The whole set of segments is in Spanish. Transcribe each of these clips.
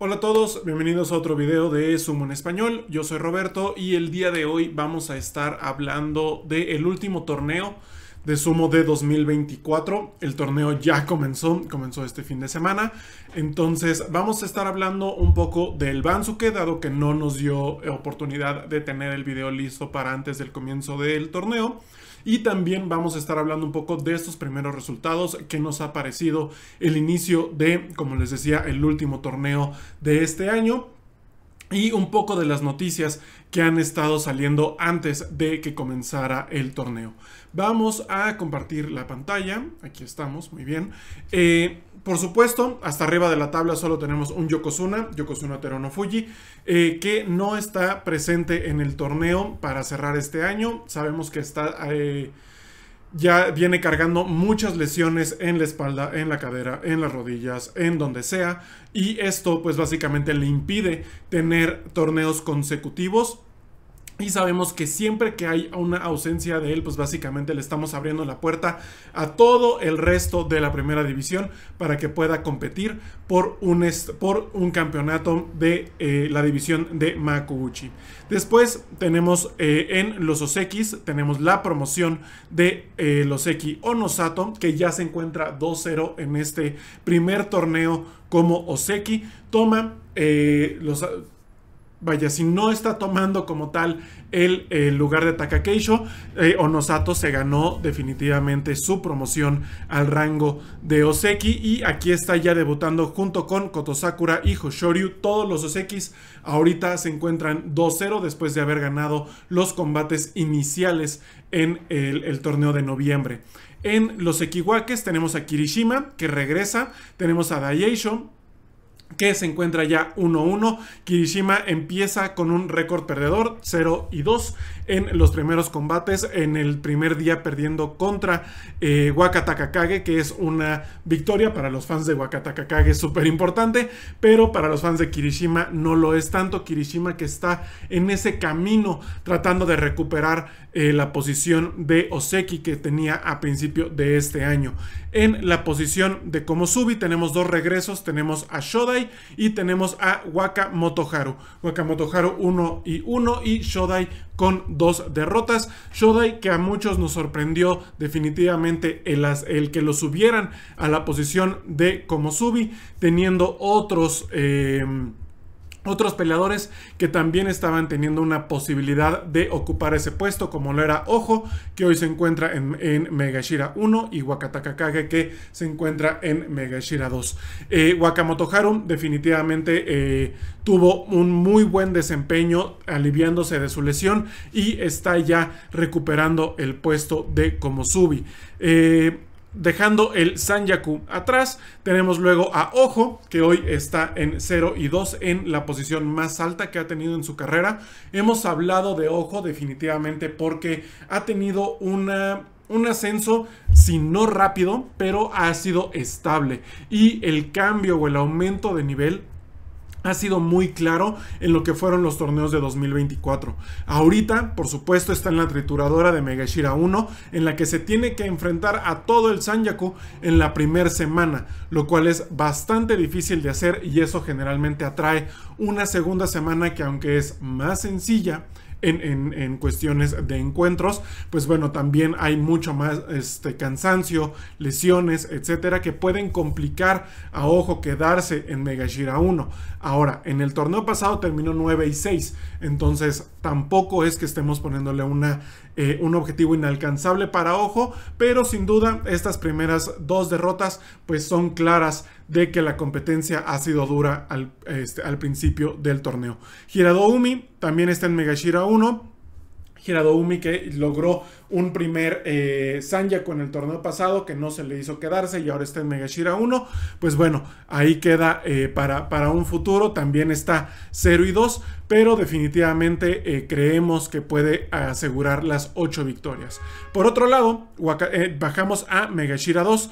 Hola a todos, bienvenidos a otro video de Sumo en Español. Yo soy Roberto y el día de hoy vamos a estar hablando del último torneo de Sumo de 2024. El torneo ya comenzó, comenzó este fin de semana. Entonces vamos a estar hablando un poco del Bansuke, dado que no nos dio oportunidad de tener el video listo para antes del comienzo del torneo. Y también vamos a estar hablando un poco de estos primeros resultados que nos ha parecido el inicio de, como les decía, el último torneo de este año y un poco de las noticias que han estado saliendo antes de que comenzara el torneo. Vamos a compartir la pantalla. Aquí estamos, muy bien. Eh, por supuesto, hasta arriba de la tabla solo tenemos un Yokozuna, Yokozuna Terono Fuji, eh, que no está presente en el torneo para cerrar este año. Sabemos que está... Eh, ya viene cargando muchas lesiones en la espalda, en la cadera, en las rodillas, en donde sea. Y esto pues básicamente le impide tener torneos consecutivos y sabemos que siempre que hay una ausencia de él, pues básicamente le estamos abriendo la puerta a todo el resto de la primera división para que pueda competir por un, por un campeonato de eh, la división de Makuuchi. Después tenemos eh, en los Osekis, tenemos la promoción de eh, los Oseki Onosato, que ya se encuentra 2-0 en este primer torneo como Oseki. Toma los Vaya, si no está tomando como tal el, lugar de Takakeisho, eh, Onosato se ganó definitivamente su promoción al rango de Oseki. Y aquí está ya debutando junto con Kotosakura y Hoshoryu. Todos los Osekis ahorita se encuentran 2-0 después de haber ganado los combates iniciales en el, torneo de noviembre. En los Ekiwakes tenemos a Kirishima, que regresa. Tenemos a Daieisho, que se encuentra ya 1-1. Kirishima empieza con un récord perdedor, 0 y 2 en los primeros combates. En el primer día perdiendo contra eh, Wakatakakage, que es una victoria para los fans de Wakatakakage súper importante, pero para los fans de Kirishima no lo es tanto. Kirishima que está en ese camino tratando de recuperar eh, la posición de Oseki que tenía a principio de este año en la posición de Komosubi. Tenemos dos regresos, tenemos a Shodai y tenemos a Waka Motoharu. Waka Motoharu 1 y 1 y Shodai con dos derrotas. Shodai que a muchos nos sorprendió definitivamente el, el que lo subieran a la posición de Komosubi, teniendo otros... Eh, otros peleadores que también estaban teniendo una posibilidad de ocupar ese puesto, como lo era Ojo, que hoy se encuentra en, Megashira 1, y Wakataka que se encuentra en Megashira 2. Eh, Wakamoto definitivamente eh, tuvo un muy buen desempeño, aliviándose de su lesión, y está ya recuperando el puesto de Komosubi. Eh, dejando el Sanjaku atrás. Tenemos luego a Ojo, que hoy está en 0 y 2 en la posición más alta que ha tenido en su carrera. Hemos hablado de Ojo definitivamente porque ha tenido un ascenso, si no rápido, pero ha sido estable. Y el cambio o el aumento de nivel ha sido muy claro en lo que fueron los torneos de 2024. Ahorita, por supuesto, está en la trituradora de Megashira 1, en la que se tiene que enfrentar a todo el Sanyaku en la primera semana, lo cual es bastante difícil de hacer y eso generalmente atrae una segunda semana que aunque es más sencilla, en, cuestiones de encuentros, pues bueno, también hay mucho más este, cansancio, lesiones, etcétera, que pueden complicar a ojo quedarse en Megashira 1. Ahora, en el torneo pasado terminó 9 y 6, entonces tampoco es que estemos poniéndole una eh, un objetivo inalcanzable para Ojo, pero sin duda estas primeras dos derrotas pues son claras de que la competencia ha sido dura al, este, al principio del torneo. Hirado también está en Megashira 1, Hirado Umi que logró un primer eh, con en el torneo pasado que no se le hizo quedarse y ahora está en Megashira 1. Pues bueno, ahí queda eh, para, para, un futuro. También está 0 y 2, pero definitivamente eh, creemos que puede asegurar las 8 victorias. Por otro lado, eh, bajamos a Megashira 2.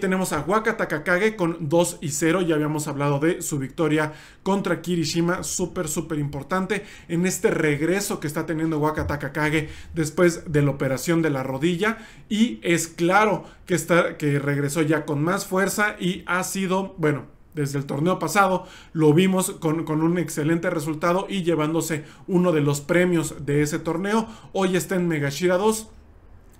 tenemos a Waka Takakage con 2 y 0. Ya habíamos hablado de su victoria contra Kirishima, súper, súper importante en este regreso que está teniendo Waka Takakage después del operador de la rodilla y es claro que, está, que regresó ya con más fuerza y ha sido, bueno, desde el torneo pasado lo vimos con, un excelente resultado y llevándose uno de los premios de ese torneo. Hoy está en Megashira 2.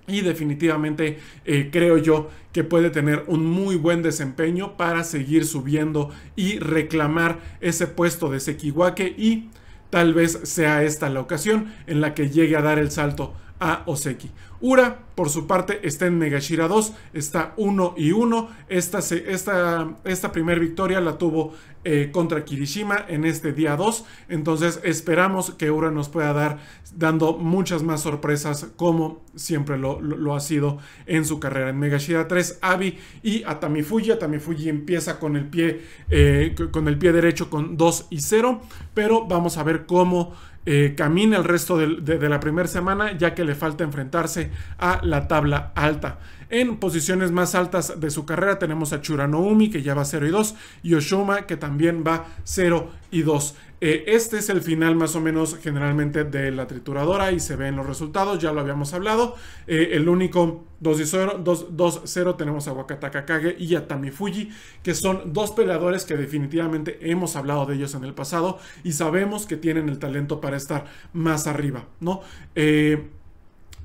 Y definitivamente eh, creo yo que puede tener un muy buen desempeño para seguir subiendo y reclamar ese puesto de Sekiwake y tal vez sea esta la ocasión en la que llegue a dar el salto a Oseki. Ura, por su parte, está en Megashira 2, está 1 y 1. Esta, esta, esta primera victoria la tuvo eh, contra Kirishima en este día 2. Entonces esperamos que Ura nos pueda dar dando muchas más sorpresas como siempre lo, ha sido en su carrera. En Megashira 3, Abi y Atamifuji. Atamifuji empieza con el pie, eh, con el pie derecho con 2 y 0, pero vamos a ver cómo... Camina eh, camine el resto de, la primera semana, ya que le falta enfrentarse a la tabla alta. En posiciones más altas de su carrera tenemos a Churanoumi, que ya va 0 y 2, y Oshoma, que también va 0 y 2. Eh, este es el final más o menos generalmente de la trituradora y se ven los resultados, ya lo habíamos hablado. Eh, el único 2-0 tenemos a Wakataka Kage y a Tamifuji, que son dos peleadores que definitivamente hemos hablado de ellos en el pasado y sabemos que tienen el talento para estar más arriba, ¿no? Eh,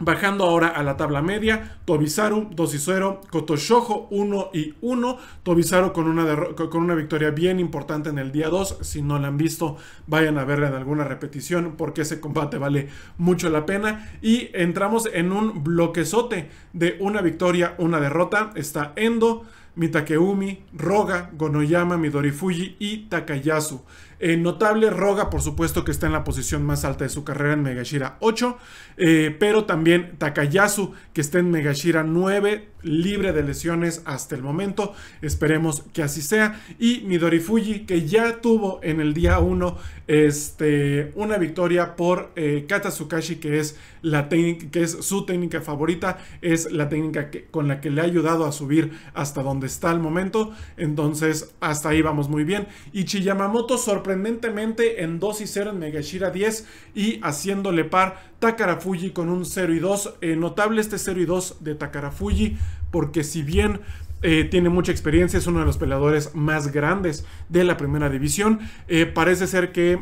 Bajando ahora a la tabla media, Tobizaru 2 y 0, Kotoshojo 1 y 1, Tobizaru con una, con una victoria bien importante en el día 2, si no la han visto vayan a verla en alguna repetición porque ese combate vale mucho la pena y entramos en un bloquezote de una victoria, una derrota, está Endo, Mitakeumi, Roga, Gonoyama, Midorifuji y Takayasu. Eh, notable, Roga, por supuesto, que está en la posición más alta de su carrera en Megashira 8, eh, pero también Takayasu, que está en Megashira 9, libre de lesiones hasta el momento. Esperemos que así sea. Y Midori Fuji, que ya tuvo en el día 1 este, una victoria por eh, Katasukashi, que es, la que es su técnica favorita, es la técnica con la que le ha ayudado a subir hasta donde está al momento. Entonces, hasta ahí vamos muy bien. Y Chiyamamoto sorprendentemente en 2 y 0 en Megashira 10 y haciéndole par Takarafuji con un 0 y 2. Eh, notable este 0 y 2 de Takara Fuji porque si bien eh, tiene mucha experiencia, es uno de los peleadores más grandes de la primera división. Eh, parece ser que,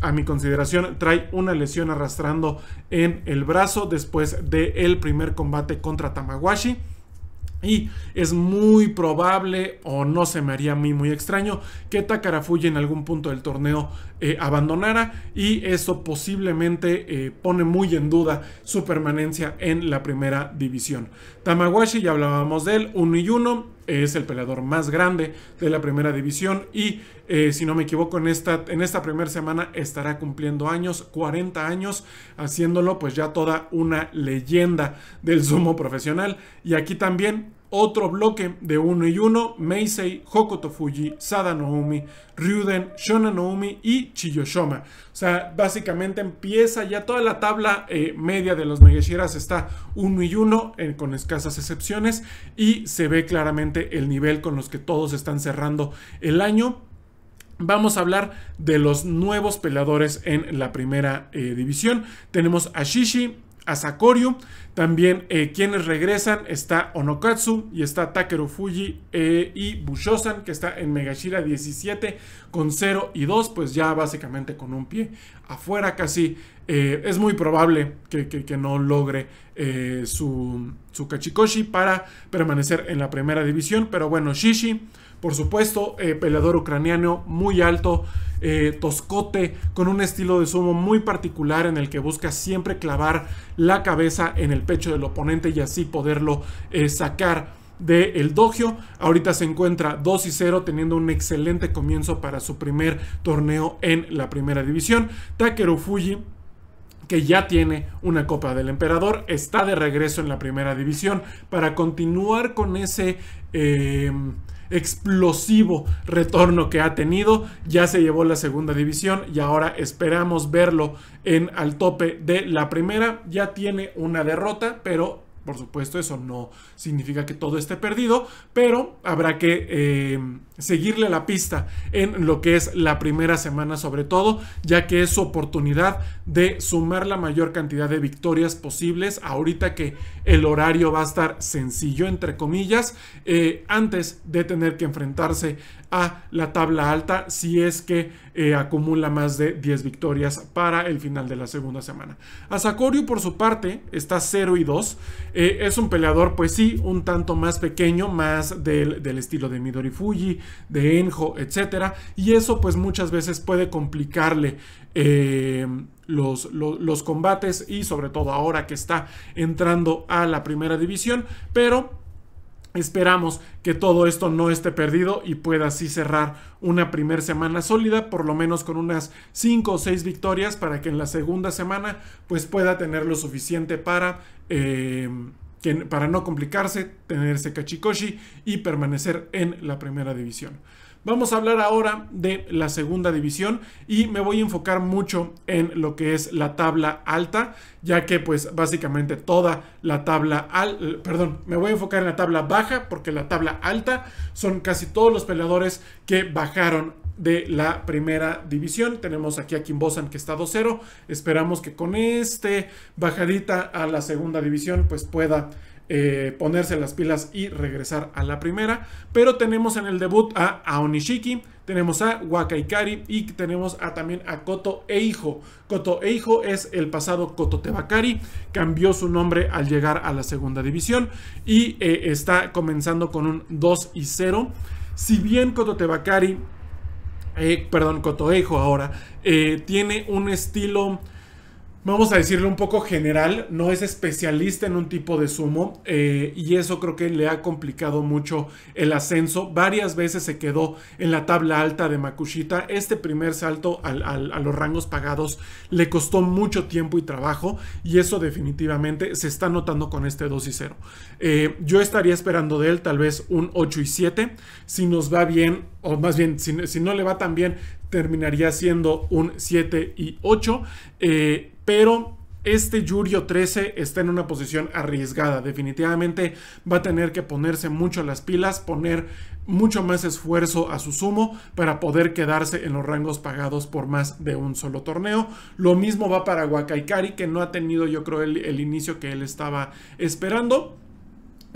a mi consideración, trae una lesión arrastrando en el brazo después del primer combate contra Tamawashi. Y es muy probable, o no se me haría a mí muy extraño, que Takarafuji en algún punto del torneo eh, abandonara y eso posiblemente eh, pone muy en duda su permanencia en la primera división. Tamawashi, ya hablábamos de él, 1 y 1, es el peleador más grande de la primera división y eh, si no me equivoco en esta, en esta primera semana estará cumpliendo años, 40 años, haciéndolo pues ya toda una leyenda del sumo profesional y aquí también otro bloque de 1 y uno, Meisei, Hokoto Fuji, Sada Noomi, Ryuden, Shona Noomi y Chiyoshoma. O sea, básicamente empieza ya toda la tabla eh, media de los Megashiras está uno y uno, con escasas excepciones, y se ve claramente el nivel con los que todos están cerrando el año. Vamos a hablar de los nuevos peleadores en la primera eh, división. Tenemos a Shishi, a Sakorio. También eh, quienes regresan está Onokatsu y está Takeru Fuji eh, y Bushosan, que está en Megashira 17 con 0 y 2, pues ya básicamente con un pie afuera casi eh, es muy probable que, no logre eh, su, su Kachikoshi para permanecer en la primera división. Pero bueno, Shishi, por supuesto, eh, peleador ucraniano muy alto, toscote, con un estilo de sumo muy particular en el que busca siempre clavar la cabeza en el pecho del oponente y así poderlo sacar del el Dogio. Ahorita se encuentra 2 y 0, teniendo un excelente comienzo para su primer torneo en la primera división. Takeru Fuji que ya tiene una Copa del Emperador, está de regreso en la primera división para continuar con ese em, explosivo retorno que ha tenido. Ya se llevó la segunda división y ahora esperamos verlo en al tope de la primera. Ya tiene una derrota, pero por supuesto, eso no significa que todo esté perdido, pero habrá que eh, seguirle la pista en lo que es la primera semana sobre todo, ya que es su oportunidad de sumar la mayor cantidad de victorias posibles ahorita que el horario va a estar sencillo, entre comillas, eh, antes de tener que enfrentarse a la tabla alta si es que eh, acumula más de 10 victorias para el final de la segunda semana. Sakoriu, por su parte está 0 y 2 eh, es un peleador, pues sí, un tanto más pequeño, más del, estilo de Midori Fuji, de Enjo, etc. Y eso pues muchas veces puede complicarle eh, los, los, los combates y sobre todo ahora que está entrando a la primera división, pero Esperamos que todo esto no esté perdido y pueda así cerrar una primera semana sólida, por lo menos con unas 5 o 6 victorias para que en la segunda semana pues pueda tener lo suficiente para, eh, para no complicarse, tenerse Kachikoshi y permanecer en la primera división. Vamos a hablar ahora de la segunda división y me voy a enfocar mucho en lo que es la tabla alta, ya que pues básicamente toda la tabla al, perdón, me voy a enfocar en la tabla baja porque la tabla alta son casi todos los peleadores que bajaron de la primera división. Tenemos aquí a Kimbosan que está 2-0. Esperamos que con este bajadita a la segunda división pues pueda eh, ponerse las pilas y regresar a la primera. Pero tenemos en el debut a Aonishiki, tenemos a Wakaikari y tenemos a, también a Koto Eijo. Koto Eijo es el pasado Koto Tebakari, cambió su nombre al llegar a la segunda división y eh, está comenzando con un 2 y 0. Si bien Koto Tebakari, eh, perdón, Koto Eijo ahora, tiene un estilo vamos a decirle un poco general, no es especialista en un tipo de sumo eh, y eso creo que le ha complicado mucho el ascenso. Varias veces se quedó en la tabla alta de Makushita. Este primer salto a los rangos pagados le costó mucho tiempo y trabajo y eso definitivamente se está notando con este 2 y 0. Eh, yo estaría esperando de él tal vez un 8 y 7. Si nos va bien, o más bien, si, si no le va tan bien, terminaría siendo un 7 y 8. Eh, pero este Yurio 13 está en una posición arriesgada. Definitivamente va a tener que ponerse mucho las pilas, poner mucho más esfuerzo a su sumo para poder quedarse en los rangos pagados por más de un solo torneo. Lo mismo va para Wakaikari, que no ha tenido yo creo el inicio que él estaba esperando.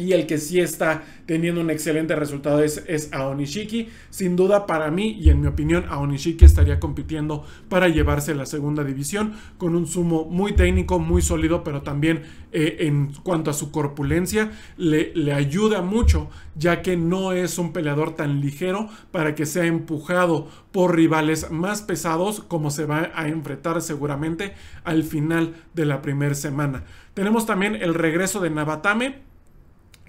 Y el que sí está teniendo un excelente resultado es, es Aonishiki. Sin duda para mí y en mi opinión Aonishiki estaría compitiendo para llevarse la segunda división con un sumo muy técnico, muy sólido, pero también eh, en cuanto a su corpulencia le, le ayuda mucho ya que no es un peleador tan ligero para que sea empujado por rivales más pesados como se va a enfrentar seguramente al final de la primera semana. Tenemos también el regreso de Nabatame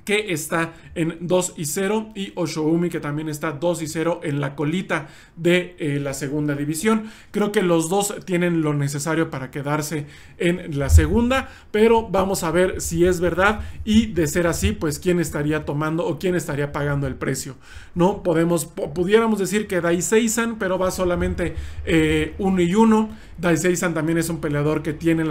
que está en 2 y 0 y Oshoumi que también está 2 y 0 en la colita de eh, la segunda división. Creo que los dos tienen lo necesario para quedarse en la segunda, pero vamos a ver si es verdad y de ser así, pues quién estaría tomando o quién estaría pagando el precio. No podemos, pudiéramos decir que Seisan pero va solamente 1 eh, y 1. Daiseisan también es un peleador que tiene,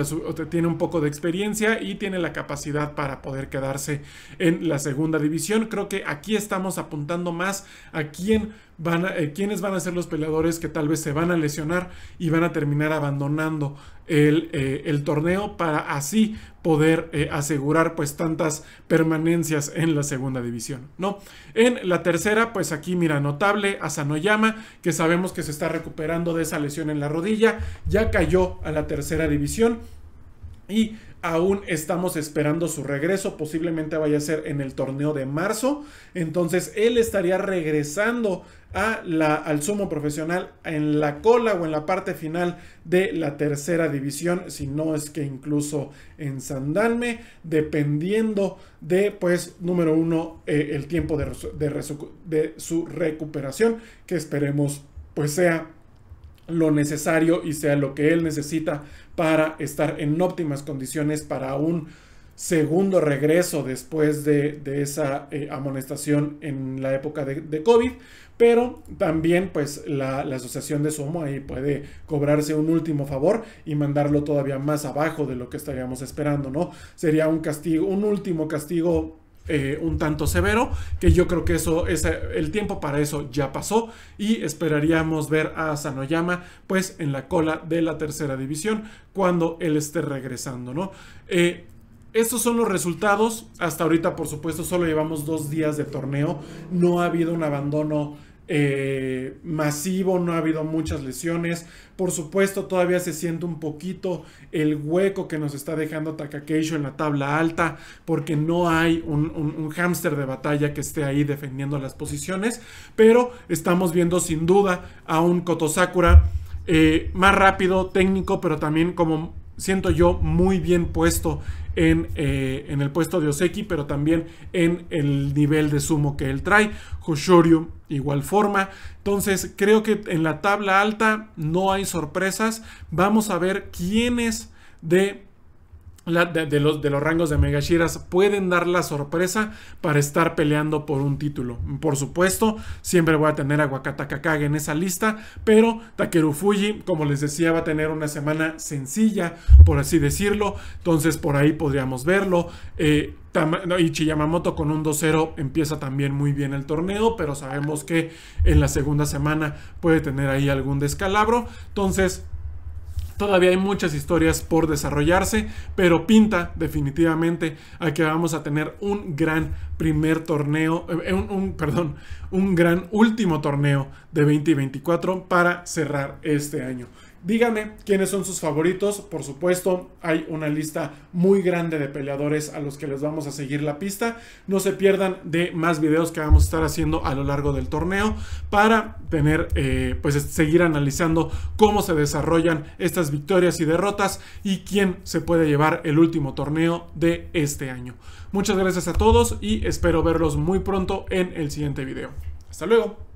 tiene un poco de experiencia y tiene la capacidad para poder quedarse en la segunda división. Creo que aquí estamos apuntando más a quién van a, eh, quiénes van a ser los peleadores que tal vez se van a lesionar y van a terminar abandonando el, eh, torneo para así poder eh, asegurar pues tantas permanencias en la segunda división, ¿no? En la tercera, pues aquí mira, notable a Sanoyama que sabemos que se está recuperando de esa lesión en la rodilla, ya cayó a la tercera división y Aún estamos esperando su regreso, posiblemente vaya a ser en el torneo de marzo. Entonces él estaría regresando a la, al sumo profesional en la cola o en la parte final de la tercera división, si no es que incluso en Sandalme, dependiendo de, pues, número uno, eh, el tiempo de, de su recuperación, que esperemos pues sea lo necesario y sea lo que él necesita para estar en óptimas condiciones para un segundo regreso después de, esa eh, amonestación en la época de, COVID, pero también pues la, la, asociación de Sumo ahí puede cobrarse un último favor y mandarlo todavía más abajo de lo que estaríamos esperando, ¿no? Sería un castigo, un último castigo eh, un tanto severo, que yo creo que eso, es el tiempo para eso ya pasó y esperaríamos ver a Sanoyama pues en la cola de la tercera división cuando él esté regresando, ¿no? Eh, estos son los resultados. Hasta ahorita, por supuesto, solo llevamos dos días de torneo. No ha habido un abandono eh, masivo, no ha habido muchas lesiones. Por supuesto, todavía se siente un poquito el hueco que nos está dejando Takakeisho en la tabla alta, porque no hay un, hámster de batalla que esté ahí defendiendo las posiciones. Pero estamos viendo sin duda a un Kotosakura eh, más rápido, técnico, pero también como siento yo muy bien puesto eh, en, el puesto de Oseki, pero también en el nivel de sumo que él trae. Hoshoryu, igual forma. Entonces, creo que en la tabla alta no hay sorpresas. Vamos a ver quiénes de de, los, rangos de Megashiras pueden dar la sorpresa para estar peleando por un título. Por supuesto, siempre voy a tener a Wakata Kakage en esa lista, pero Takeru Fuji, como les decía, va a tener una semana sencilla, por así decirlo. Entonces, por ahí podríamos verlo. Eh, y Ichi con un 2-0 empieza también muy bien el torneo, pero sabemos que en la segunda semana puede tener ahí algún descalabro. Entonces, Todavía hay muchas historias por desarrollarse, pero pinta definitivamente a que vamos a tener un gran primer torneo, eh, un, perdón, un gran último torneo de 2024 para cerrar este año. Díganme quiénes son sus favoritos. Por supuesto, hay una lista muy grande de peleadores a los que les vamos a seguir la pista. No se pierdan de más videos que vamos a estar haciendo a lo largo del torneo para tener, eh, pues seguir analizando cómo se desarrollan estas victorias y derrotas y quién se puede llevar el último torneo de este año. Muchas gracias a todos y espero verlos muy pronto en el siguiente video. Hasta luego.